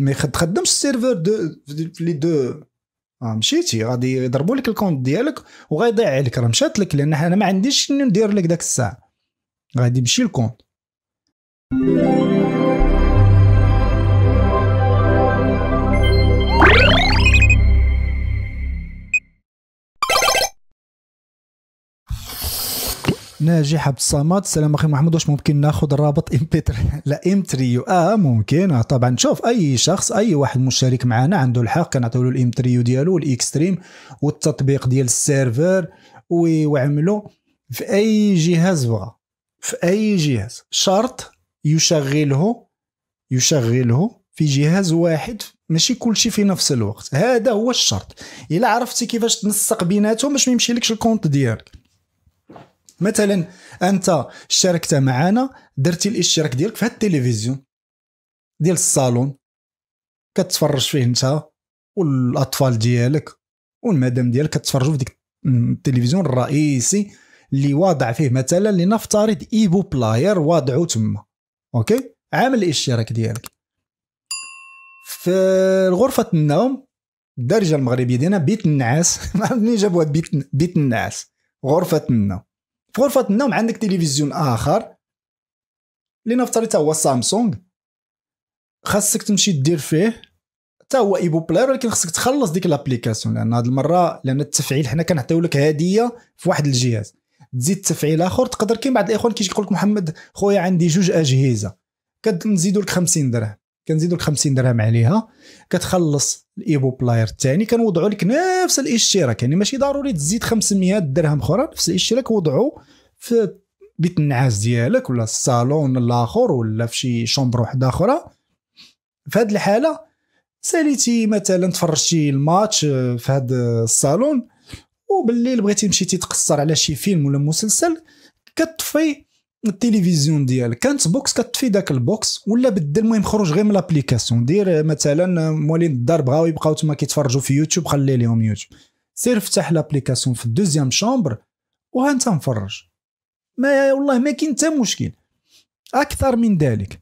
ما تخدمش السيرفر دو في لي دو آه، مشيتي غادي يضربوا لك الكونت ديالك وغيضيع عليك راه مشات لك لان انا ما عنديش ندير لك داك الساعه غادي يمشي الكونت ناجح عبد الصمد السلام اخي محمود واش ممكن ناخذ الرابط ام بي لا ام تريو اه ممكن آه طبعا شوف اي شخص اي واحد مشارك معنا عنده الحق كنعطيو له الام تريو ديالو والاكستريم والتطبيق ديال السيرفر ويعملو في اي جهاز بغا في اي جهاز شرط يشغله يشغله في جهاز واحد ماشي كلشي في نفس الوقت هذا هو الشرط الا عرفتي كيفاش تنسق بيناتهم باش ما يمشيلكش الكونت ديالك مثلا انت شاركت معنا درتي الاشتراك ديالك في هاد التلفزيون ديال الصالون كتفرج فيه انت والاطفال ديالك والمدام ديالك كتفرجوا في ديك التلفزيون الرئيسي اللي واضع فيه مثلا لنفترض ايبو بلاير واضعو تما اوكي عامل الاشتراك ديالك في غرفه النوم الدارجه المغربيه ديالنا بيت النعاس ما عرفتني جابوها بيت بيت النعاس غرفه النوم في غرفه النوم عندك تلفزيون اخر لنفترض تا هو سامسونج خاصك تمشي دير فيه تا هو ايبو بلاير ولكن خاصك تخلص ديك لابليكاسيون لان هاد المره لان التفعيل حنا كنعطيو لك هديه في واحد الجهاز تزيد تفعيل اخر تقدر كاين بعض الاخوان كيجي يقول لك محمد خويا عندي جوج اجهزه كنزيدوا لك 50 درهم كنزيدوا لك 50 درهم عليها كتخلص الايبو بلاير الثاني كنوضعوا لك نفس الاشتراك يعني ماشي ضروري تزيد 500 درهم اخرى نفس الاشتراك وضعوا في بيت النعاس ديالك ولا الصالون الاخر ولا في شي شومبر وحده اخرى في هذه الحاله ساليتي مثلا تفرجتي الماتش آه، في هذا الصالون وبالليل بغيتي تمشي تتقصر على شي فيلم ولا مسلسل كتطفي التلفزيون ديالك كانت بوكس كتفي داك البوكس ولا بدل المهم خرج غير من لابليكاسيون دير مثلا موالين الدار بغاو يبقاو تما كيتفرجوا في يوتيوب خلي لهم يوتيوب سير فتح لابليكاسيون في الدوزيام شامبر وها انت مفرج ما والله ما كاين حتى مشكل اكثر من ذلك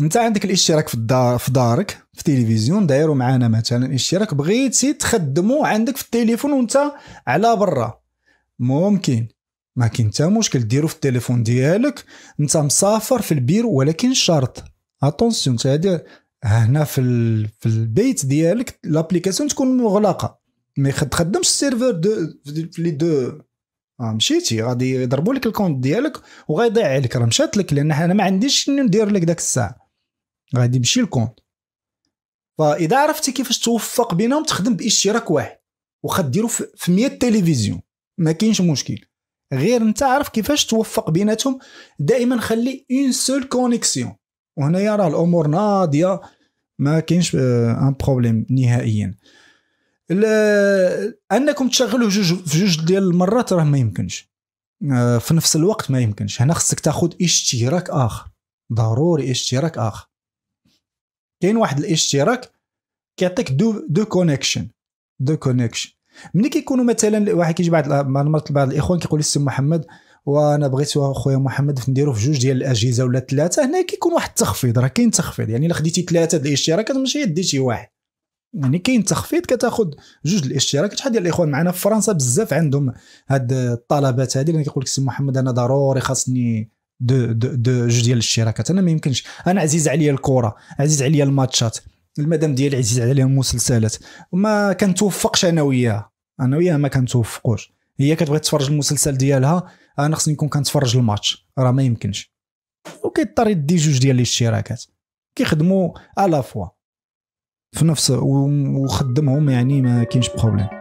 انت عندك الاشتراك في الدار في دارك في التلفزيون دايروا معانا مثلا اشتراك بغيتي تخدمو عندك في التليفون وانت على برا ممكن ما كاين حتى مشكل ديرو في التليفون ديالك انت مسافر في البير ولكن شرط اتونسيون انت هنا في في البيت ديالك لابليكاسيون تكون مغلقه ما تخدمش السيرفر دو في لي دو آه، مشيتي غادي يضربوا لك الكونت ديالك وغيضيع عليك راه مشات لك لان انا ما عنديش ندير لك داك الساعه غادي يمشي الكونت فاذا عرفتي كيفاش توفق بينهم تخدم باشتراك واحد ديرو في 100 تلفزيون ما كاينش مشكل غير انت عارف كيفاش توفق بيناتهم دائما خلي اون سول كونيكسيون وهنايا راه الامور ناضيه ما كاينش ان آه، بروبليم نهائيا انكم تشغلوا جوج في جوج ديال المرات راه ما يمكنش آه، في نفس الوقت ما يمكنش هنا خصك تاخذ اشتراك اخر ضروري اشتراك اخر كاين واحد الاشتراك كيعطيك دو دو كونيكشن دو كونيكشن ملي كيكونوا مثلا واحد كيجي بعض مرات بعض الاخوان كيقول لي السي محمد وانا بغيت خويا محمد نديرو في جوج ديال الاجهزه ولا ثلاثه هنا كيكون واحد التخفيض راه كاين تخفيض يعني الا خديتي ثلاثه الاشتراكات ماشي ديتي واحد يعني كاين تخفيض كتاخذ جوج الاشتراكات شحال ديال الاخوان معنا في فرنسا بزاف عندهم هاد الطلبات هادي اللي كيقول لك سي محمد انا ضروري خاصني دو دو دو جوج ديال الاشتراكات انا ما يمكنش انا عزيز عليا الكره عزيز عليا الماتشات المدام ديالي عزيز عليها المسلسلات ما كنتوفقش انا وياها انا وياها ما كنتوفقوش هي كتبغي تفرج المسلسل ديالها انا خصني نكون كنتفرج الماتش راه ما يمكنش وكيضطر يدي جوج ديال الاشتراكات كيخدموا الافوا في نفس وخدمهم يعني ما كاينش بروبليم